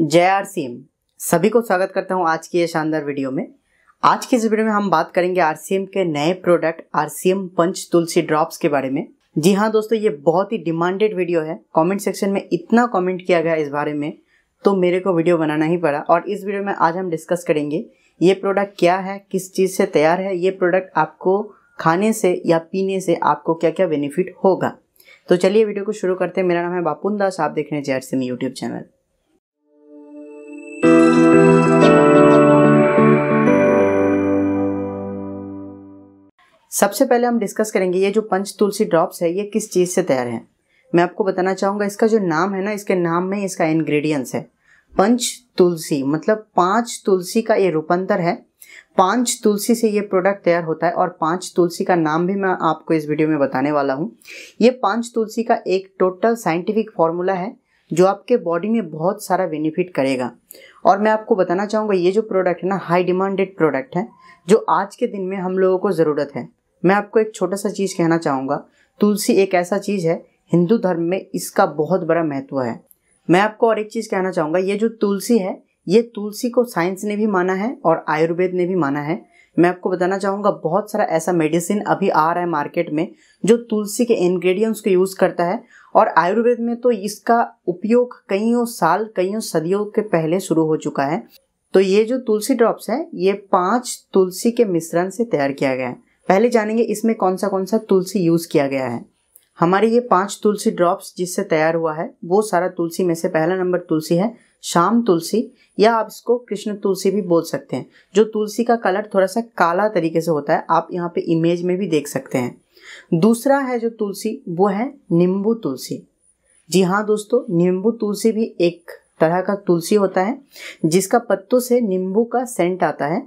जय are C M सभी को स्वागत करता हूं आज की ये शानदार वीडियो में आज की इस वीडियो में हम बात करेंगे आर सी एम के नए product R C M Panch Tulsi drops के बारे में जी हाँ दोस्तों ये बहुत ही डिमांडेड वीडियो है कमेंट सेक्शन में इतना कमेंट किया गया इस बारे में तो मेरे को वीडियो बनाना ही पड़ा और इस वीडियो में आज हम डिस्कस करेंगे ये प्रोडक्ट क्या है किस चीज़ से तैयार है ये प्रोडक्ट आपको खाने से या पीने से आपको क्या क्या बेनिफिट होगा तो चलिए वीडियो को शुरू करते हैं मेरा नाम है बापुन दास आप देख रहे हैं J R C M YouTube channel सबसे पहले हम डिस्कस करेंगे ये जो पंच तुलसी ड्रॉप्स है ये किस चीज़ से तैयार है मैं आपको बताना चाहूँगा इसका जो नाम है ना इसके नाम में इसका इन्ग्रीडियंट्स है पंच तुलसी मतलब पांच तुलसी का ये रूपांतर है पांच तुलसी से ये प्रोडक्ट तैयार होता है और पांच तुलसी का नाम भी मैं आपको इस वीडियो में बताने वाला हूँ ये पांच तुलसी का एक टोटल साइंटिफिक फॉर्मूला है जो आपके बॉडी में बहुत सारा बेनिफिट करेगा और मैं आपको बताना चाहूँगा ये जो प्रोडक्ट है ना हाई डिमांडेड प्रोडक्ट है जो आज के दिन में हम लोगों को ज़रूरत है मैं आपको एक छोटा सा चीज़ कहना चाहूँगा तुलसी एक ऐसा चीज़ है हिंदू धर्म में इसका बहुत बड़ा महत्व है मैं आपको और एक चीज़ कहना चाहूँगा ये जो तुलसी है ये तुलसी को साइंस ने भी माना है और आयुर्वेद ने भी माना है मैं आपको बताना चाहूँगा बहुत सारा ऐसा मेडिसिन अभी आ रहा है मार्केट में जो तुलसी के इंग्रेडिएंट्स को यूज़ करता है और आयुर्वेद में तो इसका उपयोग कईयों साल कईयों सदियों के पहले शुरू हो चुका है तो ये जो तुलसी ड्रॉप्स है ये पांच तुलसी के मिश्रण से तैयार किया गया है पहले जानेंगे इसमें कौन सा कौन सा तुलसी यूज किया गया है हमारे ये पांच तुलसी ड्रॉप्स जिससे तैयार हुआ है वो सारा तुलसी में से पहला नंबर तुलसी है शाम तुलसी या आप इसको कृष्ण तुलसी भी बोल सकते हैं जो तुलसी का कलर थोड़ा सा काला तरीके से होता है आप यहाँ पे इमेज में भी देख सकते हैं दूसरा है जो तुलसी वो है नींबू तुलसी जी हाँ दोस्तों नींबू तुलसी भी एक तरह का तुलसी होता है जिसका पत्तों से नींबू का सेंट आता है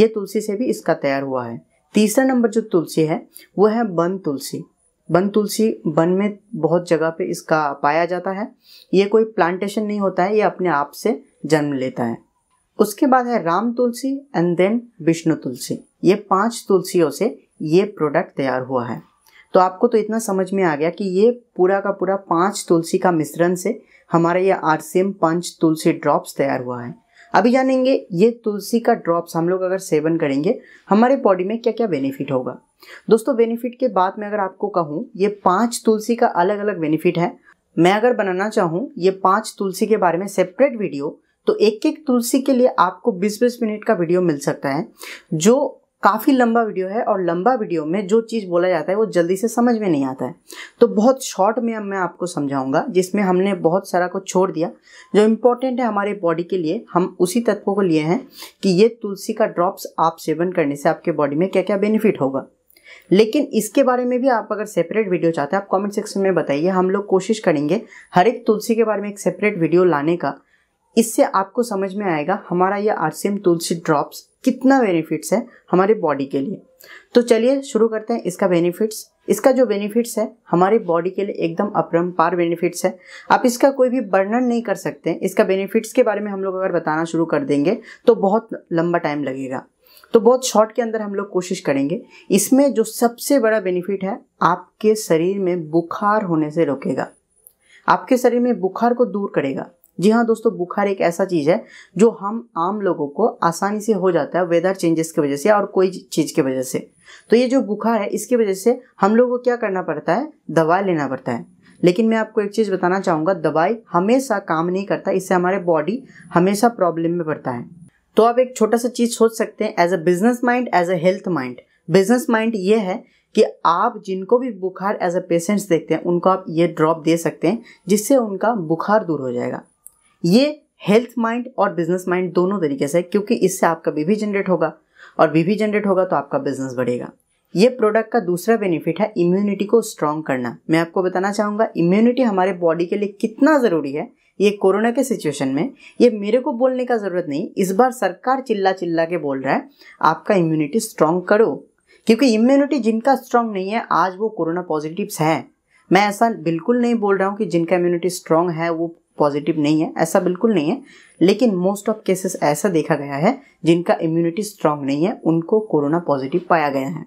ये तुलसी से भी इसका तैयार हुआ है तीसरा नंबर जो तुलसी है वो है बन तुलसी बन तुलसी बन में बहुत जगह पे इसका पाया जाता है ये कोई प्लांटेशन नहीं होता है ये अपने आप से जन्म लेता है उसके बाद है राम तुलसी एंड देन विष्णु तुलसी ये पांच तुलसियों से ये प्रोडक्ट तैयार हुआ है तो आपको तो इतना समझ में आ गया कि ये पूरा का पूरा पांच तुलसी का मिश्रण से हमारा ये आरसीएम पंच तुलसी ड्रॉप्स तैयार हुआ है अभी जानेंगे ये तुलसी का ड्रॉप्स हम लोग अगर सेवन करेंगे हमारे बॉडी में क्या क्या बेनिफिट होगा दोस्तों बेनिफिट के बाद में अगर आपको कहूँ ये पाँच तुलसी का अलग अलग बेनिफिट है मैं अगर बनाना चाहूँ ये पाँच तुलसी के बारे में सेपरेट वीडियो तो एक एक तुलसी के लिए आपको 20-20 मिनट का वीडियो मिल सकता है जो काफ़ी लंबा वीडियो है और लंबा वीडियो में जो चीज़ बोला जाता है वो जल्दी से समझ में नहीं आता है तो बहुत शॉर्ट में अब मैं आपको समझाऊंगा जिसमें हमने बहुत सारा कुछ छोड़ दिया जो इम्पोर्टेंट है हमारे बॉडी के लिए हम उसी तत्वों को लिए हैं कि ये तुलसी का ड्रॉप्स आप सेवन करने से आपके बॉडी में क्या क्या बेनिफिट होगा लेकिन इसके बारे में भी आप अगर सेपरेट वीडियो चाहते हैं आप कमेंट सेक्शन में बताइए हम लोग कोशिश करेंगे हर एक तुलसी के बारे में एक सेपरेट वीडियो लाने का इससे आपको समझ में आएगा हमारा ये आर तुलसी ड्रॉप्स कितना बेनिफिट्स है हमारे बॉडी के लिए तो चलिए शुरू करते हैं इसका बेनिफिट्स इसका जो बेनिफिट्स है हमारे बॉडी के लिए एकदम अपरम पार बेनिफिट्स है आप इसका कोई भी वर्णन नहीं कर सकते इसका बेनिफिट्स के बारे में हम लोग अगर बताना शुरू कर देंगे तो बहुत लंबा टाइम लगेगा तो बहुत शॉर्ट के अंदर हम लोग कोशिश करेंगे इसमें जो सबसे बड़ा बेनिफिट है आपके शरीर में बुखार होने से रोकेगा आपके शरीर में बुखार को दूर करेगा जी हाँ दोस्तों बुखार एक ऐसा चीज़ है जो हम आम लोगों को आसानी से हो जाता है वेदर चेंजेस की वजह से और कोई चीज़ की वजह से तो ये जो बुखार है इसकी वजह से हम लोगों को क्या करना पड़ता है दवाई लेना पड़ता है लेकिन मैं आपको एक चीज़ बताना चाहूँगा दवाई हमेशा काम नहीं करता इससे हमारे बॉडी हमेशा प्रॉब्लम में पड़ता है तो आप एक छोटा सा चीज़ सोच सकते हैं as a business mind as a health mind business mind ये है कि आप जिनको भी बुखार एज अ पेशेंट्स देखते हैं उनको आप ये ड्रॉप दे सकते हैं जिससे उनका बुखार दूर हो जाएगा ये हेल्थ माइंड और बिजनेस माइंड दोनों तरीके से है क्योंकि इससे आपका बीवी जनरेट होगा और बीवी जनरेट होगा तो आपका बिजनेस बढ़ेगा ये प्रोडक्ट का दूसरा बेनिफिट है इम्यूनिटी को स्ट्रांग करना मैं आपको बताना चाहूँगा इम्यूनिटी हमारे बॉडी के लिए कितना ज़रूरी है ये कोरोना के सिचुएशन में ये मेरे को बोलने का ज़रूरत नहीं इस बार सरकार चिल्ला चिल्ला के बोल रहा है आपका इम्यूनिटी स्ट्रांग करो क्योंकि इम्यूनिटी जिनका स्ट्रांग नहीं है आज वो कोरोना पॉजिटिव्स हैं मैं ऐसा बिल्कुल नहीं बोल रहा हूँ कि जिनका इम्यूनिटी स्ट्रांग है वो पॉजिटिव नहीं है ऐसा बिल्कुल नहीं है लेकिन मोस्ट ऑफ केसेस ऐसा देखा गया है जिनका इम्यूनिटी स्ट्रांग नहीं है उनको कोरोना पॉजिटिव पाया गया है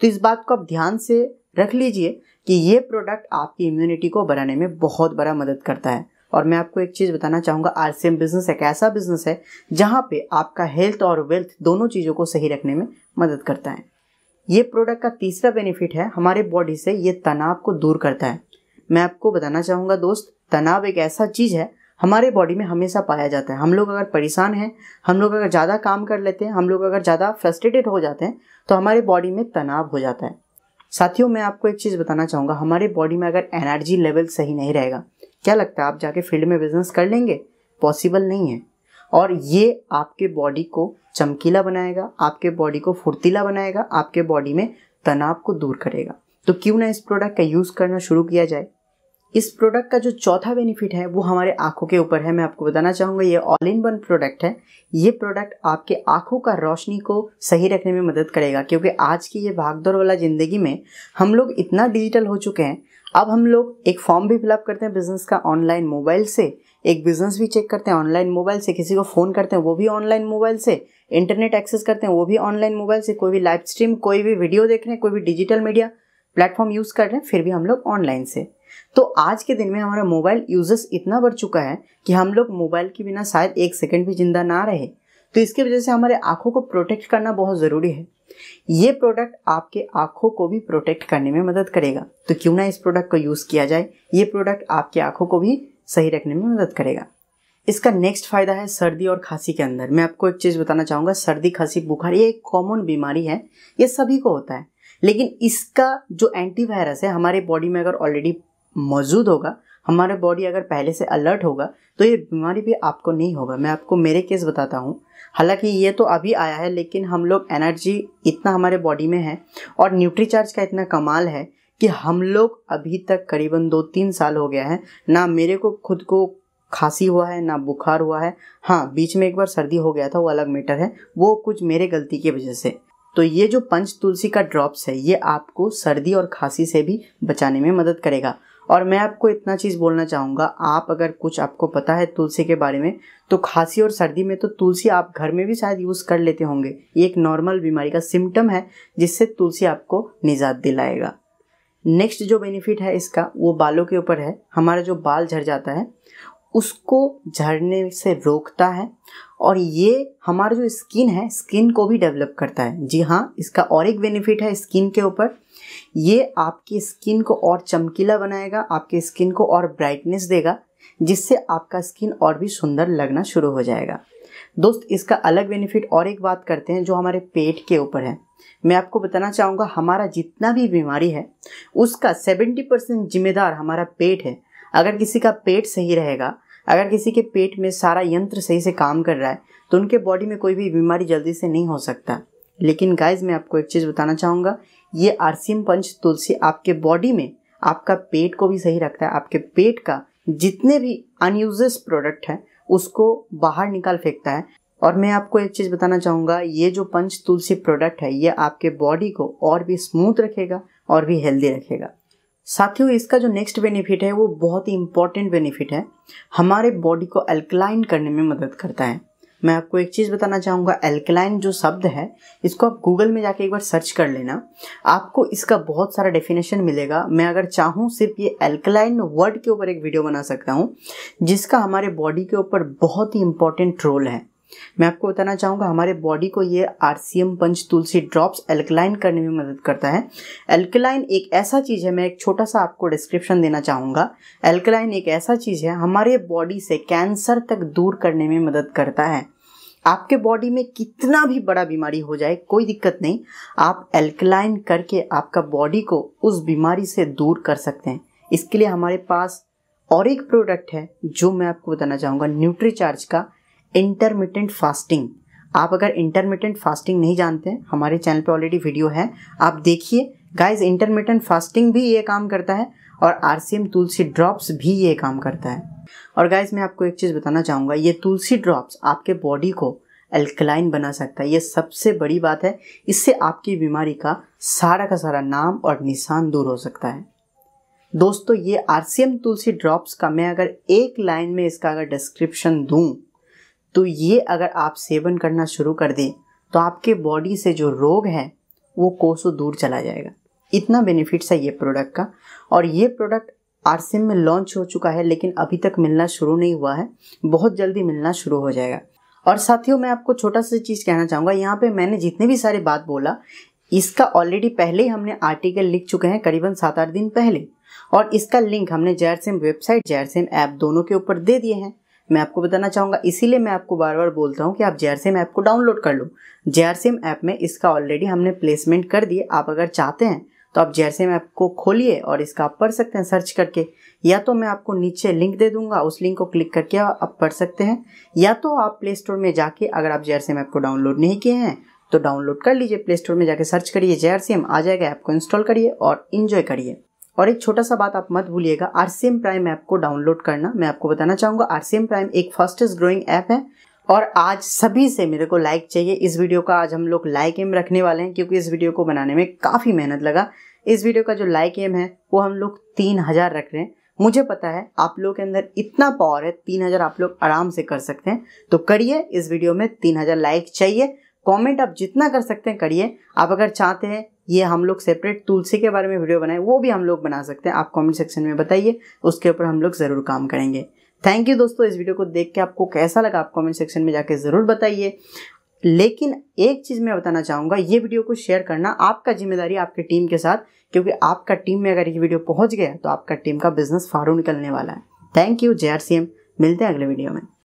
तो इस बात को आप ध्यान से रख लीजिए कि ये प्रोडक्ट आपकी इम्यूनिटी को बढ़ाने में बहुत बड़ा मदद करता है और मैं आपको एक चीज़ बताना चाहूँगा आर बिजनेस एक ऐसा बिजनेस है जहाँ पे आपका हेल्थ और वेल्थ दोनों चीज़ों को सही रखने में मदद करता है ये प्रोडक्ट का तीसरा बेनिफिट है हमारे बॉडी से ये तनाव को दूर करता है मैं आपको बताना चाहूँगा दोस्त तनाव एक ऐसा चीज़ है हमारे बॉडी में हमेशा पाया जाता है हम लोग अगर परेशान हैं हम लोग अगर ज़्यादा काम कर लेते हैं हम लोग अगर ज़्यादा फ्रस्ट्रेटेड हो जाते हैं तो हमारे बॉडी में तनाव हो जाता है साथियों मैं आपको एक चीज़ बताना चाहूँगा हमारे बॉडी में अगर एनर्जी लेवल सही नहीं रहेगा क्या लगता है आप जाके फील्ड में बिजनेस कर लेंगे पॉसिबल नहीं है और ये आपके बॉडी को चमकीला बनाएगा आपके बॉडी को फुर्तीला बनाएगा आपके बॉडी में तनाव को दूर करेगा तो क्यों ना इस प्रोडक्ट का यूज़ करना शुरू किया जाए इस प्रोडक्ट का जो चौथा बेनिफिट है वो हमारे आंखों के ऊपर है मैं आपको बताना चाहूँगा ये ऑल इन वन प्रोडक्ट है ये प्रोडक्ट आपके आंखों का रोशनी को सही रखने में मदद करेगा क्योंकि आज की ये भागदौड़ वाला ज़िंदगी में हम लोग इतना डिजिटल हो चुके हैं अब हम लोग एक फॉर्म भी फिलअप करते हैं बिजनेस का ऑनलाइन मोबाइल से एक बिजनेस भी चेक करते हैं ऑनलाइन मोबाइल से किसी को फ़ोन करते हैं वो भी ऑनलाइन मोबाइल से इंटरनेट एक्सेस करते हैं वो भी ऑनलाइन मोबाइल से कोई भी लाइव स्ट्रीम कोई भी वीडियो देख रहे हैं कोई भी डिजिटल मीडिया प्लेटफॉर्म यूज़ कर रहे हैं फिर भी हम लोग ऑनलाइन से तो आज के दिन में हमारा मोबाइल यूजर्स इतना बढ़ चुका है कि हम लोग मोबाइल के बिना शायद एक सेकेंड भी जिंदा ना रहे तो इसकी वजह से हमारे आँखों को प्रोटेक्ट करना बहुत ज़रूरी है ये प्रोडक्ट आपके आंखों को भी प्रोटेक्ट करने में मदद करेगा तो क्यों ना इस प्रोडक्ट को यूज़ किया जाए ये प्रोडक्ट आपकी आंखों को भी सही रखने में मदद करेगा इसका नेक्स्ट फायदा है सर्दी और खांसी के अंदर मैं आपको एक चीज़ बताना चाहूँगा सर्दी खांसी बुखार ये एक कॉमन बीमारी है ये सभी को होता है लेकिन इसका जो एंटीवायरस है हमारे बॉडी में अगर ऑलरेडी मौजूद होगा हमारे बॉडी अगर पहले से अलर्ट होगा तो ये बीमारी भी आपको नहीं होगा मैं आपको मेरे केस बताता हूँ हालांकि ये तो अभी आया है लेकिन हम लोग एनर्जी इतना हमारे बॉडी में है और न्यूट्रीचार्ज का इतना कमाल है कि हम लोग अभी तक करीबन दो तीन साल हो गया है ना मेरे को खुद को खांसी हुआ है ना बुखार हुआ है हाँ बीच में एक बार सर्दी हो गया था वो अलग मैटर है वो कुछ मेरे गलती की वजह से तो ये जो पंच तुलसी का ड्रॉप्स है ये आपको सर्दी और खांसी से भी बचाने में मदद करेगा और मैं आपको इतना चीज़ बोलना चाहूँगा आप अगर कुछ आपको पता है तुलसी के बारे में तो खांसी और सर्दी में तो तुलसी आप घर में भी शायद यूज़ कर लेते होंगे ये एक नॉर्मल बीमारी का सिम्टम है जिससे तुलसी आपको निजात दिलाएगा नेक्स्ट जो बेनिफिट है इसका वो बालों के ऊपर है हमारा जो बाल झड़ जाता है उसको झड़ने से रोकता है और ये हमारा जो स्किन है स्किन को भी डेवलप करता है जी हाँ इसका और एक बेनिफिट है स्किन के ऊपर ये आपकी स्किन को और चमकीला बनाएगा आपके स्किन को और ब्राइटनेस देगा जिससे आपका स्किन और भी सुंदर लगना शुरू हो जाएगा दोस्त इसका अलग बेनिफिट और एक बात करते हैं जो हमारे पेट के ऊपर है मैं आपको बताना चाहूँगा हमारा जितना भी बीमारी है उसका सेवेंटी परसेंट जिम्मेदार हमारा पेट है अगर किसी का पेट सही रहेगा अगर किसी के पेट में सारा यंत्र सही से काम कर रहा है तो उनके बॉडी में कोई भी बीमारी जल्दी से नहीं हो सकता लेकिन गाइज मैं आपको एक चीज़ बताना चाहूँगा ये आरसीएम पंच तुलसी आपके बॉडी में आपका पेट को भी सही रखता है आपके पेट का जितने भी अनयूज प्रोडक्ट है उसको बाहर निकाल फेंकता है और मैं आपको एक चीज़ बताना चाहूँगा ये जो पंच तुलसी प्रोडक्ट है ये आपके बॉडी को और भी स्मूथ रखेगा और भी हेल्दी रखेगा साथियों इसका जो नेक्स्ट बेनिफिट है वो बहुत ही इंपॉर्टेंट बेनिफिट है हमारे बॉडी को अल्कलाइन करने में मदद करता है मैं आपको एक चीज़ बताना चाहूँगा एल्कलाइन जो शब्द है इसको आप गूगल में जाके एक बार सर्च कर लेना आपको इसका बहुत सारा डेफिनेशन मिलेगा मैं अगर चाहूँ सिर्फ ये एल्कलाइन वर्ड के ऊपर एक वीडियो बना सकता हूँ जिसका हमारे बॉडी के ऊपर बहुत ही इंपॉर्टेंट रोल है मैं आपको बताना चाहूँगा हमारे बॉडी को ये R C M Panch Tulsi drops alkaline करने में मदद करता है एल्कलाइन एक ऐसा चीज़ है मैं एक छोटा सा आपको डिस्क्रिप्शन देना चाहूँगा एल्कलाइन एक ऐसा चीज़ है हमारे बॉडी से कैंसर तक दूर करने में मदद करता है आपके बॉडी में कितना भी बड़ा बीमारी हो जाए कोई दिक्कत नहीं आप एल्कलाइन करके आपका बॉडी को उस बीमारी से दूर कर सकते हैं इसके लिए हमारे पास और एक प्रोडक्ट है जो मैं आपको बताना चाहूँगा न्यूट्रीचार्ज का इंटरमीडियंट फास्टिंग आप अगर इंटरमीडियंट फास्टिंग नहीं जानते हमारे चैनल पे ऑलरेडी वीडियो है आप देखिए गाइस इंटरमीडियंट फास्टिंग भी ये काम करता है और आर तुलसी ड्रॉप्स भी ये काम करता है और गाइज मैं आपको एक चीज़ बताना चाहूँगा ये तुलसी ड्रॉप्स आपके बॉडी को एल्कलाइन बना सकता है ये सबसे बड़ी बात है इससे आपकी बीमारी का सारा का सारा नाम और निशान दूर हो सकता है दोस्तों ये आर तुलसी ड्रॉप्स का मैं अगर एक लाइन में इसका अगर डिस्क्रिप्शन दूँ तो ये अगर आप सेवन करना शुरू कर दें तो आपके बॉडी से जो रोग है वो कोसों दूर चला जाएगा इतना बेनिफिट्स है ये प्रोडक्ट का और ये प्रोडक्ट आरसीएम में लॉन्च हो चुका है लेकिन अभी तक मिलना शुरू नहीं हुआ है बहुत जल्दी मिलना शुरू हो जाएगा और साथियों मैं आपको छोटा सा चीज़ कहना चाहूँगा यहाँ पे मैंने जितने भी सारे बात बोला इसका ऑलरेडी पहले ही हमने आर्टिकल लिख चुके हैं करीबन सात आठ दिन पहले और इसका लिंक हमने जैरसेम वेबसाइट जैरसेम ऐप दोनों के ऊपर दे दिए हैं मैं आपको बताना चाहूँगा इसीलिए मैं आपको बार बार बोलता हूँ कि आप जे सिम ऐप को डाउनलोड कर लो जे सिम ऐप में इसका ऑलरेडी हमने प्लेसमेंट कर दिए आप अगर चाहते हैं तो आप जे सिम ऐप को खोलिए और इसका आप पढ़ सकते हैं सर्च करके या तो मैं आपको नीचे लिंक दे दूंगा उस लिंक को क्लिक करके आप पढ़ सकते हैं या तो आप प्ले स्टोर में जाके अगर आप जे सिम ऐप को डाउनलोड नहीं किए हैं तो डाउनलोड कर लीजिए प्ले स्टोर में जाके सर्च करिए जे सिम आ जाएगा ऐप को इंस्टॉल करिए और इन्जॉय करिए और एक छोटा सा बात आप मत भूलिएगा आरसीएम प्राइम ऐप को डाउनलोड करना मैं आपको बताना चाहूंगा आरसीएम प्राइम एक फास्टेस्ट ग्रोइंग ऐप है और आज सभी से मेरे को लाइक चाहिए इस वीडियो का आज हम लोग लाइक एम रखने वाले हैं क्योंकि इस वीडियो को बनाने में काफ़ी मेहनत लगा इस वीडियो का जो लाइक एम है वो हम लोग तीन हज़ार रख रहे हैं मुझे पता है आप लोगों के अंदर इतना पावर है तीन हज़ार आप लोग आराम से कर सकते हैं तो करिए इस वीडियो में तीन हज़ार लाइक चाहिए कमेंट आप जितना कर सकते हैं करिए आप अगर चाहते हैं ये हम लोग सेपरेट तुलसी के बारे में वीडियो बनाए वो भी हम लोग बना सकते हैं आप कमेंट सेक्शन में बताइए उसके ऊपर हम लोग ज़रूर काम करेंगे थैंक यू दोस्तों इस वीडियो को देख के आपको कैसा लगा आप कमेंट सेक्शन में जाके ज़रूर बताइए लेकिन एक चीज़ मैं बताना चाहूँगा ये वीडियो को शेयर करना आपका जिम्मेदारी आपकी टीम के साथ क्योंकि आपका टीम में अगर ये वीडियो पहुँच गया तो आपका टीम का बिजनेस फारू निकलने वाला है थैंक यू जे मिलते हैं अगले वीडियो में